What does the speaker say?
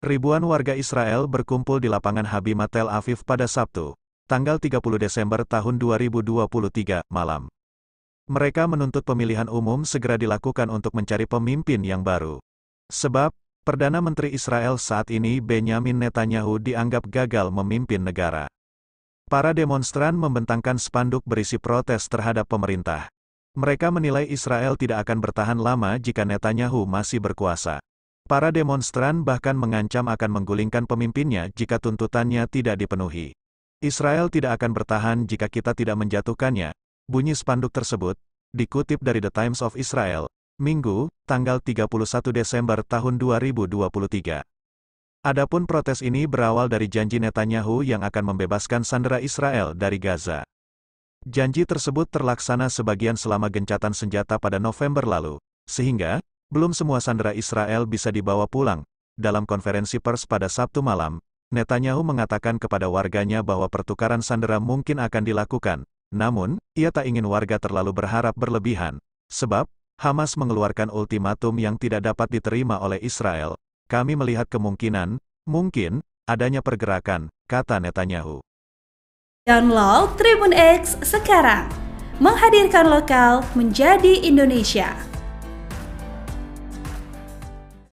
Ribuan warga Israel berkumpul di lapangan Habima Tel Aviv pada Sabtu, tanggal 30 Desember tahun 2023, malam. Mereka menuntut pemilihan umum segera dilakukan untuk mencari pemimpin yang baru. Sebab, Perdana Menteri Israel saat ini Benjamin Netanyahu dianggap gagal memimpin negara. Para demonstran membentangkan spanduk berisi protes terhadap pemerintah. Mereka menilai Israel tidak akan bertahan lama jika Netanyahu masih berkuasa. Para demonstran bahkan mengancam akan menggulingkan pemimpinnya jika tuntutannya tidak dipenuhi. Israel tidak akan bertahan jika kita tidak menjatuhkannya, bunyi spanduk tersebut, dikutip dari The Times of Israel, Minggu, tanggal 31 Desember tahun 2023. Adapun protes ini berawal dari janji Netanyahu yang akan membebaskan sandera Israel dari Gaza. Janji tersebut terlaksana sebagian selama gencatan senjata pada November lalu, sehingga, belum semua sandera Israel bisa dibawa pulang. Dalam konferensi pers pada Sabtu malam, Netanyahu mengatakan kepada warganya bahwa pertukaran sandera mungkin akan dilakukan. Namun, ia tak ingin warga terlalu berharap berlebihan, sebab Hamas mengeluarkan ultimatum yang tidak dapat diterima oleh Israel. Kami melihat kemungkinan, mungkin, adanya pergerakan, kata Netanyahu. Download Tribun X sekarang. Menghadirkan lokal menjadi Indonesia.